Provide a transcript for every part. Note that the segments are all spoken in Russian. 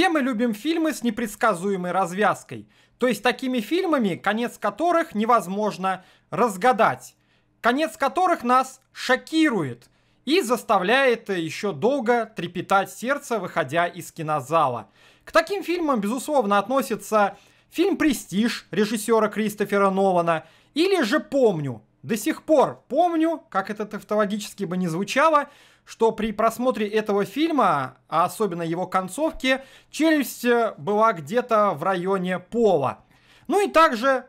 Все мы любим фильмы с непредсказуемой развязкой, то есть такими фильмами, конец которых невозможно разгадать, конец которых нас шокирует и заставляет э, еще долго трепетать сердце, выходя из кинозала. К таким фильмам, безусловно, относится фильм «Престиж» режиссера Кристофера Нолана или же «Помню», до сих пор помню, как это тавтологически бы не звучало, что при просмотре этого фильма, а особенно его концовки, челюсть э, была где-то в районе пола. Ну и также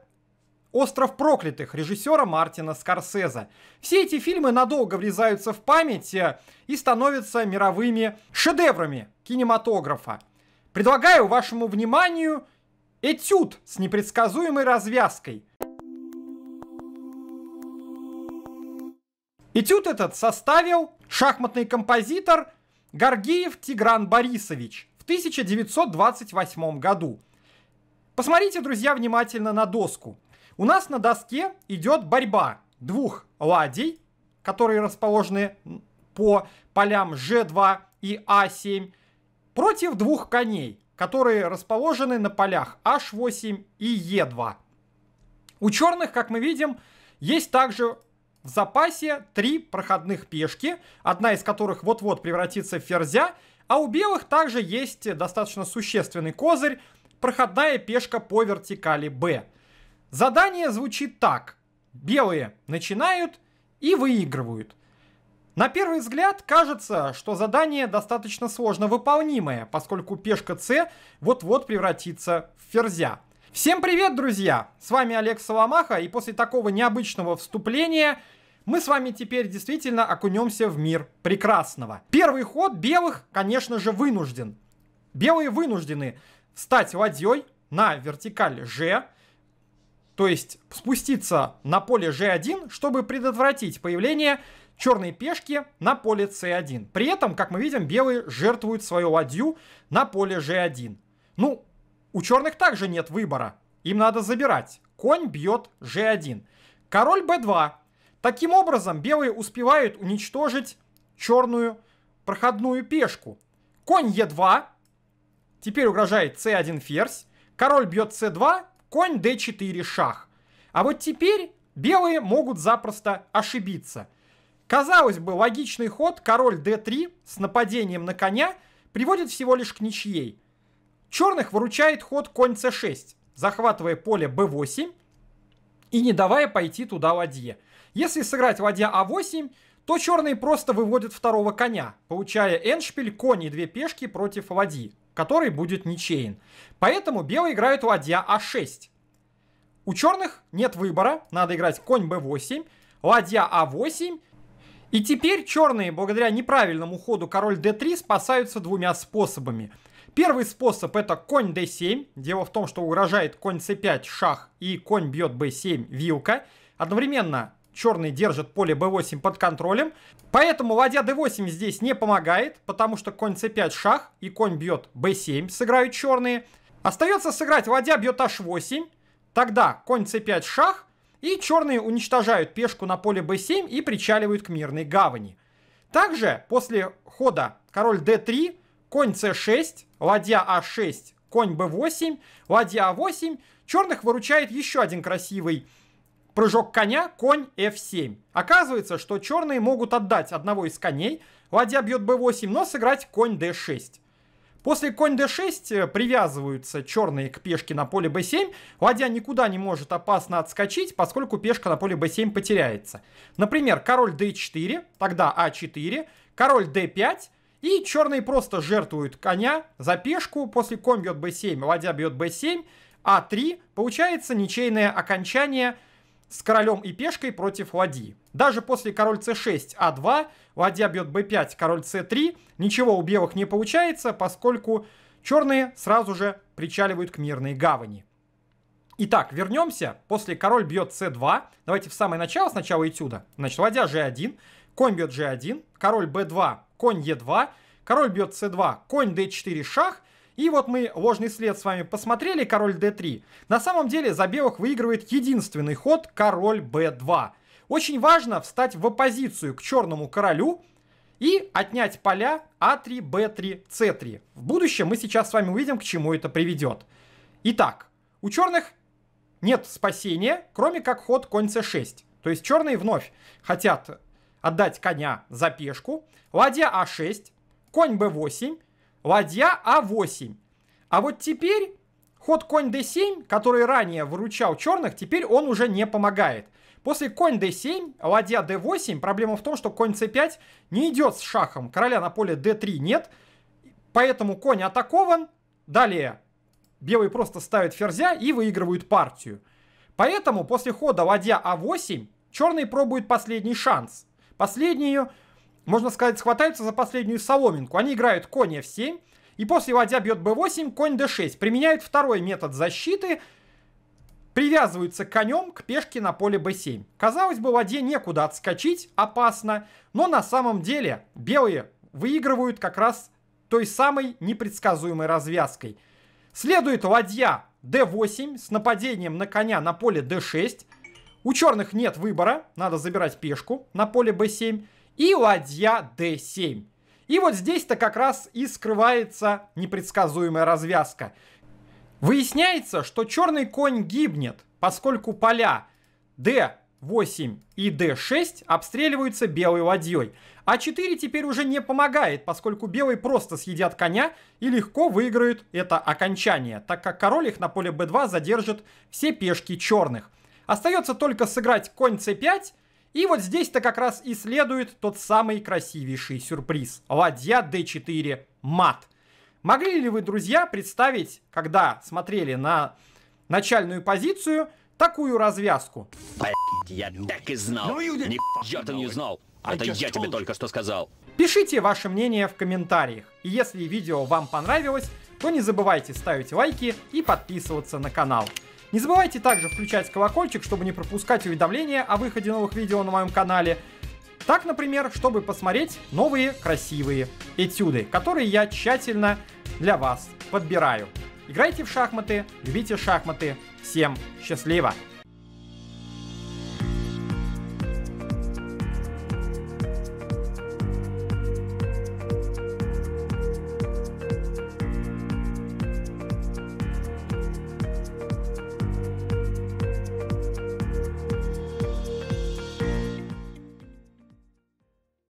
«Остров проклятых» режиссера Мартина Скорсезе. Все эти фильмы надолго врезаются в память э, и становятся мировыми шедеврами кинематографа. Предлагаю вашему вниманию этюд с непредсказуемой развязкой – Этюд этот составил шахматный композитор Горгиев Тигран Борисович в 1928 году. Посмотрите, друзья, внимательно на доску. У нас на доске идет борьба двух ладей, которые расположены по полям G2 и a а 7 против двух коней, которые расположены на полях H8 и E2. У черных, как мы видим, есть также в запасе три проходных пешки, одна из которых вот-вот превратится в ферзя, а у белых также есть достаточно существенный козырь, проходная пешка по вертикали b. Задание звучит так. Белые начинают и выигрывают. На первый взгляд кажется, что задание достаточно сложно выполнимое, поскольку пешка С вот-вот превратится в ферзя. Всем привет, друзья! С вами Олег Соломаха, и после такого необычного вступления мы с вами теперь действительно окунемся в мир прекрасного. Первый ход белых, конечно же, вынужден. Белые вынуждены стать ладьей на вертикаль G, то есть спуститься на поле G1, чтобы предотвратить появление черной пешки на поле C1. При этом, как мы видим, белые жертвуют свою ладью на поле G1. Ну, у черных также нет выбора. Им надо забирать. Конь бьет g1. Король b2. Таким образом, белые успевают уничтожить черную проходную пешку. Конь e2. Теперь угрожает c1 ферзь. Король бьет c2. Конь d4 шах. А вот теперь белые могут запросто ошибиться. Казалось бы, логичный ход король d3 с нападением на коня приводит всего лишь к ничьей. Черных выручает ход конь c6, захватывая поле b8 и не давая пойти туда ладье. Если сыграть ладья а8, то черные просто выводят второго коня, получая эншпиль, конь и две пешки против ладьи, который будет ничейен. Поэтому белые играют ладья а6. У черных нет выбора, надо играть конь b8, ладья а8, и теперь черные, благодаря неправильному ходу король d3, спасаются двумя способами – Первый способ это конь d7. Дело в том, что угрожает конь c5 шах и конь бьет b7 вилка. Одновременно черный держит поле b8 под контролем. Поэтому ладья d8 здесь не помогает, потому что конь c5 шах и конь бьет b7 сыграют черные. Остается сыграть ладья бьет h8, тогда конь c5 шах, и черные уничтожают пешку на поле b7 и причаливают к мирной гавани. Также после хода король d3 конь c6, ладья а6, конь b8, ладья а8. Черных выручает еще один красивый прыжок коня, конь f7. Оказывается, что черные могут отдать одного из коней, ладья бьет b8, но сыграть конь d6. После конь d6 э, привязываются черные к пешке на поле b7. Ладья никуда не может опасно отскочить, поскольку пешка на поле b7 потеряется. Например, король d4, тогда a4, а король d5, и черные просто жертвуют коня за пешку, после конь бьет b7, ладья бьет b7, а3, получается ничейное окончание с королем и пешкой против ладьи. Даже после король c6, а2, ладья бьет b5, король c3, ничего у белых не получается, поскольку черные сразу же причаливают к мирной гавани. Итак, вернемся. После король бьет c2. Давайте в самое начало, сначала этюда. Значит, ладья g1, конь бьет g1, король b2, конь Е2, король бьет С2, конь d4 шах, и вот мы ложный след с вами посмотрели, король d3. На самом деле за белых выигрывает единственный ход, король b2. Очень важно встать в оппозицию к черному королю и отнять поля a3, b3, c3. В будущем мы сейчас с вами увидим, к чему это приведет. Итак, у черных нет спасения, кроме как ход конь c6. То есть черные вновь хотят отдать коня за пешку, ладья А6, конь Б8, ладья А8. А вот теперь ход конь d7, который ранее выручал черных, теперь он уже не помогает. После конь d7, ладья d8, проблема в том, что конь c5 не идет с шахом, короля на поле d3 нет, поэтому конь атакован, далее белый просто ставит ферзя и выигрывает партию. Поэтому после хода ладья а8 черные пробуют последний шанс. Последнюю, можно сказать, схватаются за последнюю соломинку. Они играют конь f7, и после ладья бьет b8, конь d6. Применяют второй метод защиты, привязываются конем к пешке на поле b7. Казалось бы, ладье некуда отскочить, опасно, но на самом деле белые выигрывают как раз той самой непредсказуемой развязкой. Следует ладья d8 с нападением на коня на поле d6, у черных нет выбора, надо забирать пешку на поле b7 и ладья d7. И вот здесь-то как раз и скрывается непредсказуемая развязка. Выясняется, что черный конь гибнет, поскольку поля d8 и d6 обстреливаются белой ладьей. А4 теперь уже не помогает, поскольку белые просто съедят коня и легко выиграют это окончание, так как король их на поле b2 задержит все пешки черных. Остается только сыграть конь c5, и вот здесь-то как раз и следует тот самый красивейший сюрприз. Ладья d4, мат. Могли ли вы, друзья, представить, когда смотрели на начальную позицию, такую развязку? я так и знал. Ну Ни ты не знал. А Это я тебе только что сказал. Пишите ваше мнение в комментариях. И если видео вам понравилось, то не забывайте ставить лайки и подписываться на канал. Не забывайте также включать колокольчик, чтобы не пропускать уведомления о выходе новых видео на моем канале. Так, например, чтобы посмотреть новые красивые этюды, которые я тщательно для вас подбираю. Играйте в шахматы, любите шахматы. Всем счастливо!